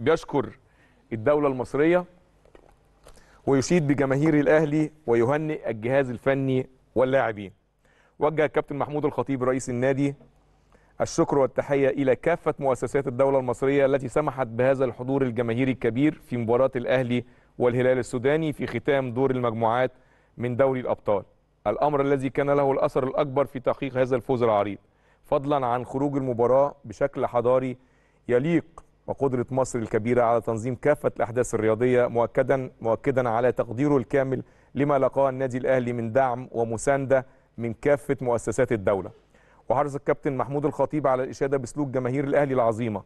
بيشكر الدولة المصرية ويشيد بجماهير الأهلي ويهنئ الجهاز الفني واللاعبين وجه الكابتن محمود الخطيب رئيس النادي الشكر والتحية إلى كافة مؤسسات الدولة المصرية التي سمحت بهذا الحضور الجماهيري الكبير في مباراة الأهلي والهلال السوداني في ختام دور المجموعات من دوري الأبطال الأمر الذي كان له الأثر الأكبر في تحقيق هذا الفوز العريض فضلا عن خروج المباراة بشكل حضاري يليق وقدرة مصر الكبيرة على تنظيم كافة الأحداث الرياضية مؤكدا مؤكدا على تقديره الكامل لما لقاه النادي الأهلي من دعم ومساندة من كافة مؤسسات الدولة وحرص الكابتن محمود الخطيب على الإشادة بسلوك جماهير الأهلي العظيمة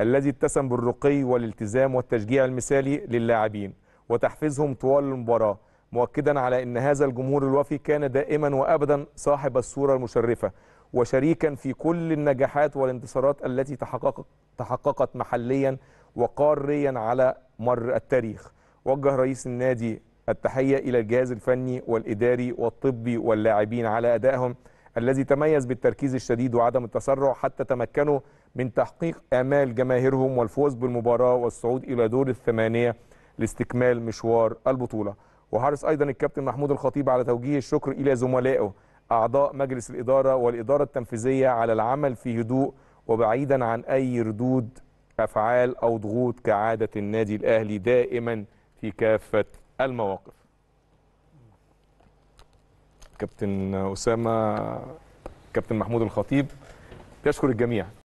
الذي اتسم بالرقي والالتزام والتشجيع المثالي للاعبين وتحفيزهم طوال المباراة مؤكدا على أن هذا الجمهور الوفي كان دائما وأبدا صاحب الصورة المشرفة وشريكا في كل النجاحات والانتصارات التي تحققت تحققت محليا وقاريا على مر التاريخ وجه رئيس النادي التحية إلى الجهاز الفني والإداري والطبي واللاعبين على أدائهم الذي تميز بالتركيز الشديد وعدم التسرع حتى تمكنوا من تحقيق آمال جماهيرهم والفوز بالمباراة والصعود إلى دور الثمانية لاستكمال مشوار البطولة وحرص أيضا الكابتن محمود الخطيب على توجيه الشكر إلى زملائه أعضاء مجلس الإدارة والإدارة التنفيذية على العمل في هدوء وبعيدا عن أي ردود أفعال أو ضغوط كعادة النادي الأهلي دائما في كافة المواقف كابتن أسامة كابتن محمود الخطيب يشكر الجميع